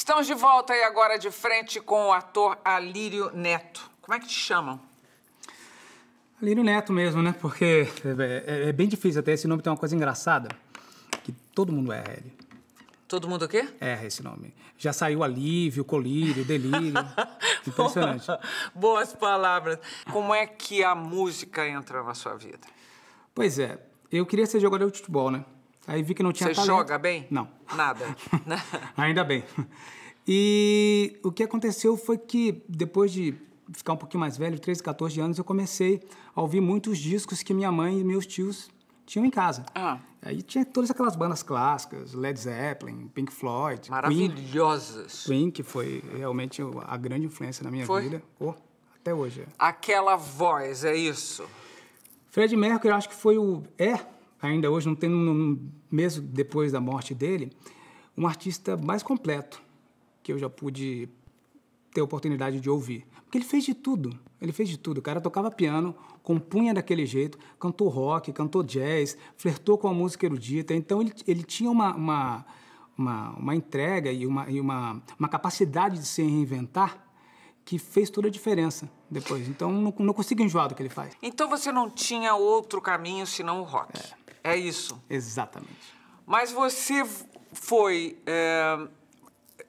Estamos de volta aí agora de frente com o ator Alírio Neto. Como é que te chamam? Alírio Neto mesmo, né? Porque é, é, é bem difícil até esse nome tem uma coisa engraçada que todo mundo erra ele. Todo mundo o quê? Erra esse nome. Já saiu alívio, colírio, delírio. Impressionante. Boas palavras. Como é que a música entra na sua vida? Pois é, eu queria ser jogador de futebol, né? Aí vi que não tinha Você talento. joga bem? Não. Nada. Ainda bem. E o que aconteceu foi que depois de ficar um pouquinho mais velho, 13, 14 anos, eu comecei a ouvir muitos discos que minha mãe e meus tios tinham em casa. Ah. Aí tinha todas aquelas bandas clássicas, Led Zeppelin, Pink Floyd, maravilhosas. Queen, Queen que foi realmente a grande influência na minha foi? vida. Oh, até hoje. É. Aquela voz, é isso. Fred Mercury, eu acho que foi o é ainda hoje, não tem, mesmo depois da morte dele, um artista mais completo que eu já pude ter a oportunidade de ouvir. Porque ele fez de tudo, ele fez de tudo. O cara tocava piano, compunha daquele jeito, cantou rock, cantou jazz, flertou com a música erudita. Então ele, ele tinha uma, uma, uma, uma entrega e, uma, e uma, uma capacidade de se reinventar que fez toda a diferença depois. Então, não, não consigo enjoar do que ele faz. Então, você não tinha outro caminho senão o rock. É, é isso? Exatamente. Mas você foi... É...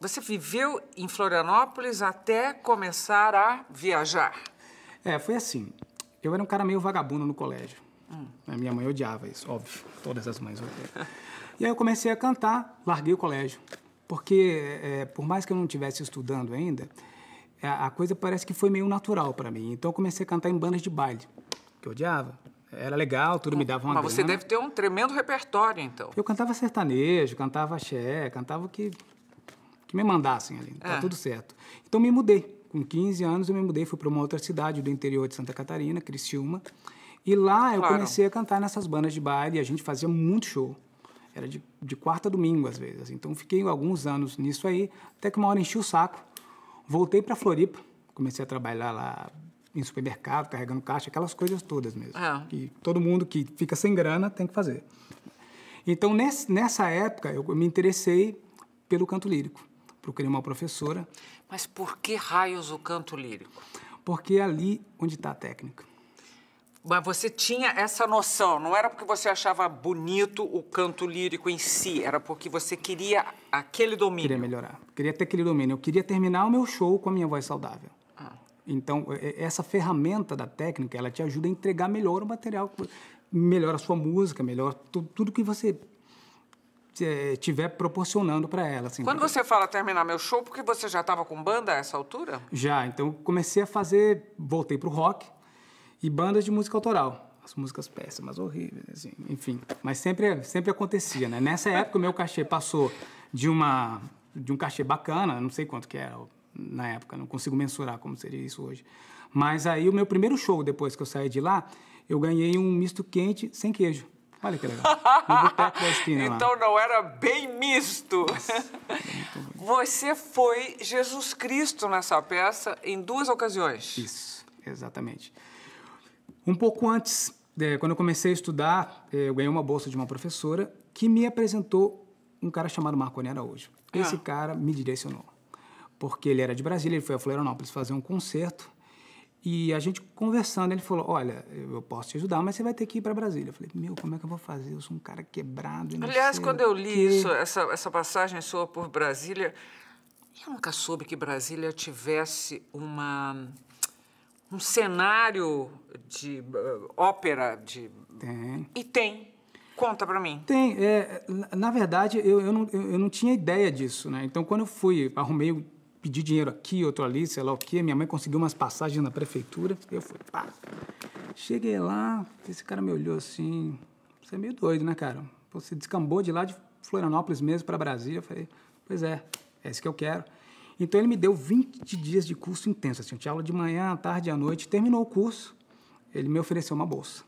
Você viveu em Florianópolis até começar a viajar. É, foi assim. Eu era um cara meio vagabundo no colégio. Hum. Né, minha mãe odiava isso, óbvio. Todas as mães odeiam. e aí eu comecei a cantar, larguei o colégio. Porque, é, por mais que eu não estivesse estudando ainda, é, a coisa parece que foi meio natural para mim. Então eu comecei a cantar em bandas de baile, que eu odiava. Era legal, tudo me dava uma Mas grana. você deve ter um tremendo repertório, então. Eu cantava sertanejo, cantava axé, cantava o que, que me mandassem ali. Tá é. tudo certo. Então me mudei. Com 15 anos eu me mudei, fui para uma outra cidade do interior de Santa Catarina, Criciúma. E lá eu claro. comecei a cantar nessas bandas de baile e a gente fazia muito show. Era de, de quarta a domingo, às vezes. Então fiquei alguns anos nisso aí, até que uma hora enchi o saco. Voltei para Floripa, comecei a trabalhar lá em supermercado, carregando caixa, aquelas coisas todas mesmo. Ah. Que todo mundo que fica sem grana tem que fazer. Então, nessa época, eu me interessei pelo canto lírico. Procurei uma professora. Mas por que raios o canto lírico? Porque é ali onde está a técnica. Mas você tinha essa noção, não era porque você achava bonito o canto lírico em si, era porque você queria aquele domínio. Queria melhorar, queria ter aquele domínio. Eu queria terminar o meu show com a minha voz saudável. Ah. Então, é, é, essa ferramenta da técnica, ela te ajuda a entregar melhor o material, melhor a sua música, melhor tudo, tudo que você estiver é, proporcionando para ela. Assim, Quando porque... você fala terminar meu show, porque você já estava com banda a essa altura? Já, então comecei a fazer, voltei pro rock, e bandas de música autoral. As músicas péssimas, horríveis, assim, enfim. Mas sempre, sempre acontecia, né? Nessa época, o meu cachê passou de, uma, de um cachê bacana, não sei quanto que era na época, não consigo mensurar como seria isso hoje. Mas aí, o meu primeiro show, depois que eu saí de lá, eu ganhei um misto quente sem queijo. Olha que legal. No da esquina Então lá. não era bem misto. Nossa, é Você foi Jesus Cristo nessa peça em duas ocasiões. Isso, exatamente. Um pouco antes, é, quando eu comecei a estudar, é, eu ganhei uma bolsa de uma professora que me apresentou um cara chamado Marconi Araújo. Ah. Esse ah. cara me direcionou, porque ele era de Brasília, ele foi a Florianópolis fazer um concerto e a gente conversando, ele falou: Olha, eu posso te ajudar, mas você vai ter que ir para Brasília. Eu falei: Meu, como é que eu vou fazer? Eu sou um cara quebrado. Aliás, quando eu li que... isso, essa, essa passagem sua por Brasília, eu nunca soube que Brasília tivesse uma um cenário de uh, ópera de tem e tem conta para mim tem é, na verdade eu, eu, não, eu, não tinha ideia disso né então quando eu fui arrumei pedi dinheiro aqui outro ali sei lá o quê, minha mãe conseguiu umas passagens na prefeitura eu fui pá. cheguei lá esse cara me olhou assim você é meio doido né cara você descambou de lá de Florianópolis mesmo para Brasília eu falei pois é é isso que eu quero então ele me deu 20 dias de curso intenso, assim, eu tinha aula de manhã, à tarde e à noite, terminou o curso, ele me ofereceu uma bolsa.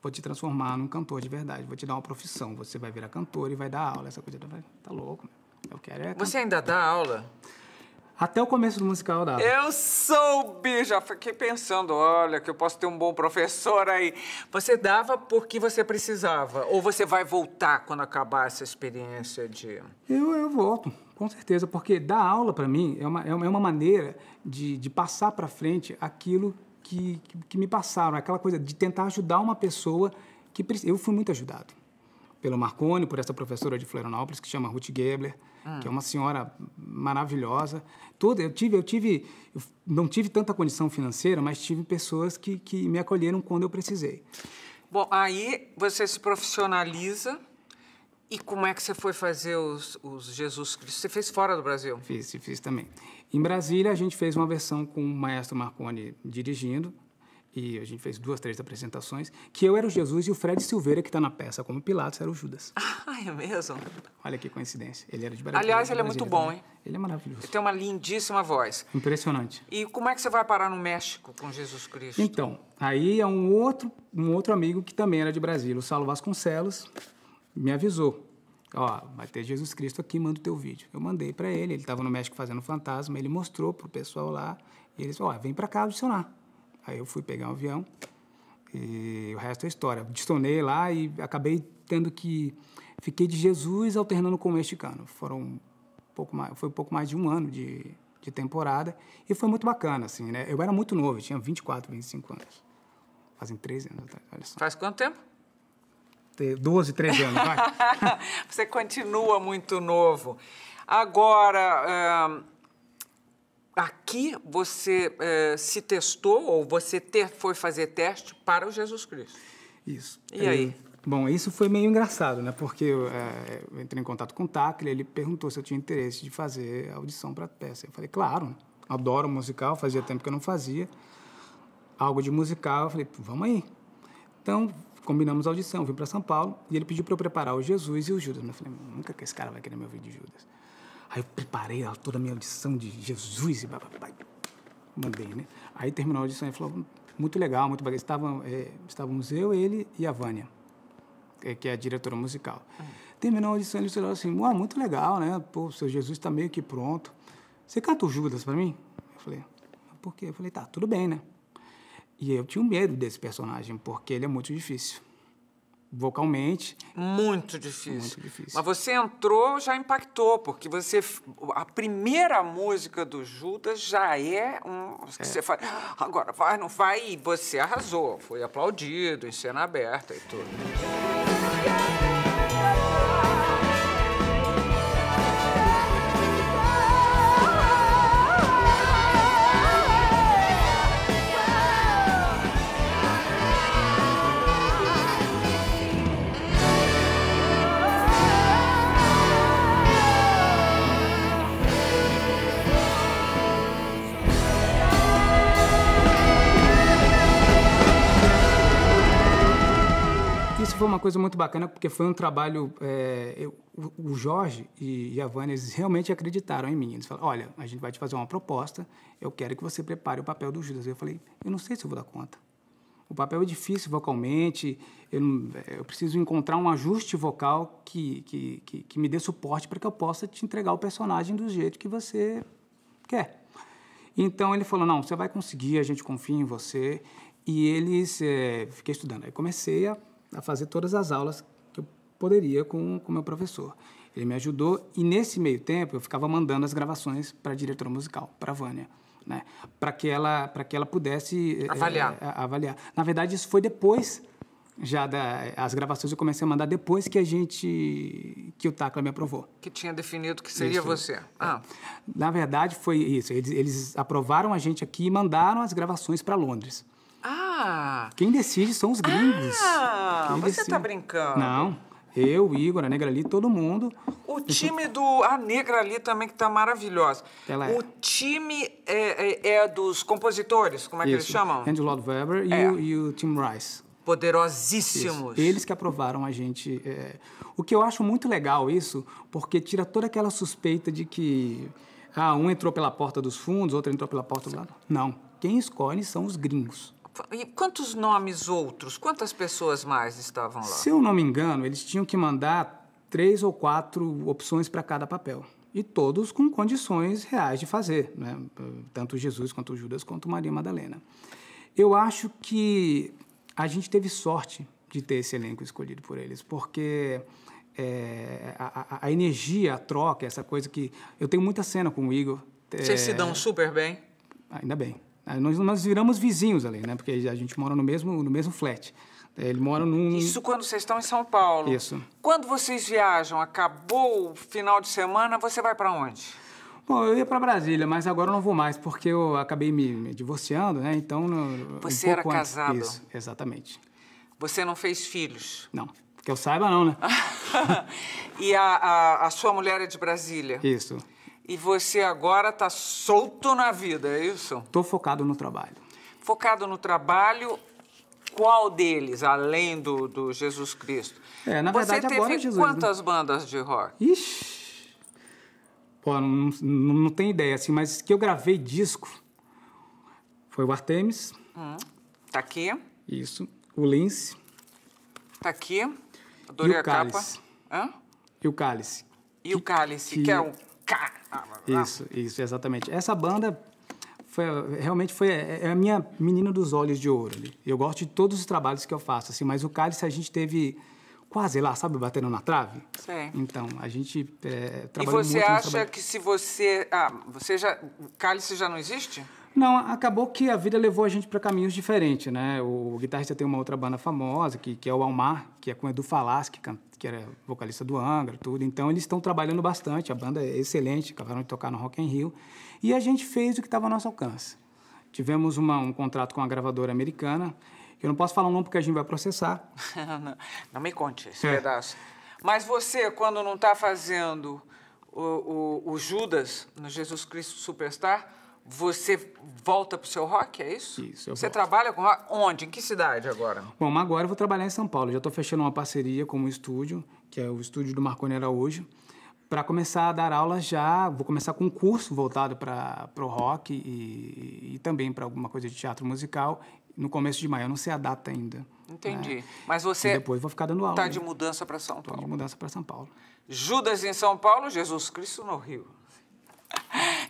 Vou te transformar num cantor de verdade, vou te dar uma profissão, você vai virar cantor e vai dar aula, essa coisa, tá louco, meu. eu quero é... Você ainda dá aula? até o começo do musical dava. Eu soube, já fiquei pensando, olha, que eu posso ter um bom professor aí. Você dava porque você precisava? Ou você vai voltar quando acabar essa experiência de... Eu, eu volto, com certeza, porque dar aula para mim é, é uma, é uma maneira de, de passar para frente aquilo que, que, que me passaram, aquela coisa de tentar ajudar uma pessoa que... Eu fui muito ajudado pelo Marconi, por essa professora de Florianópolis que chama Ruth Gebler, ah. que é uma senhora maravilhosa. Tudo, eu tive, eu tive, eu não tive tanta condição financeira, mas tive pessoas que, que me acolheram quando eu precisei. Bom, aí você se profissionaliza. E como é que você foi fazer os, os Jesus Cristo? Você fez fora do Brasil? Fiz, fiz também. Em Brasília, a gente fez uma versão com o maestro Marconi dirigindo e a gente fez duas, três apresentações, que eu era o Jesus e o Fred Silveira, que está na peça como Pilatos, era o Judas. Ah, é mesmo? Olha que coincidência. Ele era de Brasília. Aliás, ele é muito bom, também. hein? Ele é maravilhoso. Ele tem uma lindíssima voz. Impressionante. E como é que você vai parar no México com Jesus Cristo? Então, aí é um outro, um outro amigo que também era de Brasília, o Saulo Vasconcelos, me avisou. Ó, vai ter Jesus Cristo aqui, manda o teu vídeo. Eu mandei para ele, ele estava no México fazendo fantasma, ele mostrou pro pessoal lá, e eles, ó, vem para cá adicionar Aí eu fui pegar um avião e o resto é história. Destonei lá e acabei tendo que... Fiquei de Jesus alternando com o mexicano. Foram um pouco mais, foi um pouco mais de um ano de, de temporada e foi muito bacana, assim, né? Eu era muito novo, tinha 24, 25 anos. Fazem 13 anos atrás, olha só. Faz quanto tempo? 12, 13 anos, vai. Você continua muito novo. Agora aqui você é, se testou ou você ter, foi fazer teste para o Jesus Cristo. Isso. E é, aí? Bom, isso foi meio engraçado, né? Porque eu, é, eu entrei em contato com o Tacle, ele perguntou se eu tinha interesse de fazer audição para a peça. Eu falei, claro, adoro musical, fazia tempo que eu não fazia. Algo de musical, eu falei, vamos aí. Então, combinamos a audição, vim para São Paulo e ele pediu para eu preparar o Jesus e o Judas. Eu falei, nunca que esse cara vai querer meu vídeo de Judas. Aí eu preparei toda a minha audição de Jesus e blá, mandei, né? Aí terminou a audição e falou, muito legal, muito bacana. Estavam, é, estávamos eu, ele e a Vânia, é, que é a diretora musical. Ah. Terminou a audição, e ele falou assim, Uau, muito legal, né? Pô, o seu Jesus está meio que pronto. Você canta o Judas para mim? Eu falei, por quê? Eu falei, tá, tudo bem, né? E eu tinha um medo desse personagem, porque ele é muito difícil vocalmente. Muito difícil. Muito difícil. Mas você entrou, já impactou, porque você a primeira música do Judas já é um é. você faz ah, agora vai, não vai, e você arrasou, foi aplaudido em cena aberta e tudo. coisa muito bacana, porque foi um trabalho. É, eu, o Jorge e a Vânia eles realmente acreditaram em mim. Eles falaram: olha, a gente vai te fazer uma proposta, eu quero que você prepare o papel do Judas. Eu falei: eu não sei se eu vou dar conta. O papel é difícil vocalmente, eu, é, eu preciso encontrar um ajuste vocal que, que, que, que me dê suporte para que eu possa te entregar o personagem do jeito que você quer. Então ele falou: não, você vai conseguir, a gente confia em você. E eles. É, fiquei estudando. Aí comecei a a fazer todas as aulas que eu poderia com o meu professor. Ele me ajudou e nesse meio tempo eu ficava mandando as gravações para a diretora musical, para a Vânia. Né? Para que ela, para que ela pudesse eh, avaliar. É, é, avaliar. Na verdade, isso foi depois já da, as gravações eu comecei a mandar depois que a gente que o Tacla me aprovou. Que tinha definido que seria isso. você. Ah. É. Na verdade, foi isso. Eles, eles aprovaram a gente aqui e mandaram as gravações para Londres. Quem decide são os gringos. Ah, Quem você tá decide? tá brincando. Não. Eu, Igor, a Negra ali, todo mundo. O time do. A Negra ali também, que tá maravilhosa. Ela é. O time é, é, é dos compositores, como é Isso. que eles chamam? Andrew Lloyd Webber é. e, o, e o Tim Rice. Poderosíssimos. Isso. Eles que aprovaram a gente. É... O que eu acho muito legal isso, porque tira toda aquela suspeita de que ah, um entrou pela porta dos fundos, outro entrou pela porta do lado. Não. Quem escolhe são os gringos. E quantos nomes outros, quantas pessoas mais estavam lá? Se eu não me engano, eles tinham que mandar três ou quatro opções para cada papel. E todos com condições reais de fazer, né? tanto Jesus quanto Judas quanto Maria Madalena. Eu acho que a gente teve sorte de ter esse elenco escolhido por eles, porque é, a, a, energia, a troca, essa coisa que. Eu tenho muita cena com o Igor. Vocês é... se dão super bem? Ainda bem. É, nós, nós viramos vizinhos ali, né? Porque a gente mora no mesmo, no mesmo flat. É, ele mora num. Isso quando vocês estão em São Paulo. Isso. Quando vocês viajam, acabou o final de semana, você vai para onde? Bom, eu ia para Brasília, mas agora eu não vou mais, porque eu acabei me, me divorciando, né? Então. No, você um era casado? Antes. Isso, exatamente. Você não fez filhos? Não. Que eu saiba, não, né? e a, a, a sua mulher é de Brasília? Isso. E você agora está solto na vida, é isso? Estou focado no trabalho. Focado no trabalho, qual deles, além do, do Jesus Cristo? É, na você verdade, agora é Jesus. Você né? teve quantas né? bandas de rock? Ixi! Pô, não, não, não tenho ideia, assim, mas que eu gravei disco foi o Artemis. Hum, tá aqui. Isso. O Lince. Tá aqui. Adorei e o a cálice. capa. Hã? E o Cálice. E que, o Cálice, que, que é o isso, isso, exatamente. Essa banda foi, realmente foi é, é a minha menina dos olhos de ouro. Eu gosto de todos os trabalhos que eu faço, assim, mas o Cálice a gente teve quase lá, sabe, batendo na trave? Sim. Então, a gente é, trabalhou muito... E você muito acha que se você... Ah, você já... Cálice já não existe? Não, acabou que a vida levou a gente para caminhos diferentes, né? O guitarrista tem uma outra banda famosa, que, que é o Almar, que é com o Edu Falas, que, que era vocalista do Angra, tudo. Então, eles estão trabalhando bastante, a banda é excelente, acabaram de tocar no Rock in Rio. E a gente fez o que estava ao nosso alcance. Tivemos uma, um contrato com a gravadora americana, que eu não posso falar o nome porque a gente vai processar. não, não me conte esse é. pedaço. Mas você, quando não está fazendo o, o, o Judas no Jesus Cristo Superstar, você volta para o seu rock, é isso? Isso. você volto. trabalha com rock? Onde? Em que cidade agora? Bom, agora eu vou trabalhar em São Paulo. Já estou fechando uma parceria com um estúdio, que é o estúdio do Marconi Araújo, para começar a dar aula já. Vou começar com um curso voltado para o rock e, e também para alguma coisa de teatro musical no começo de maio. Eu não sei a data ainda. Entendi. Né? Mas você. E depois vou ficar dando aula. Está né? de mudança para São Paulo. Tô de mudança para São Paulo. Judas em São Paulo, Jesus Cristo no Rio.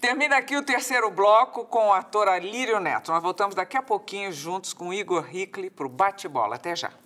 Termina aqui o terceiro bloco com o ator Alírio Neto. Nós voltamos daqui a pouquinho juntos com Igor Hickley para o Bate-Bola. Até já.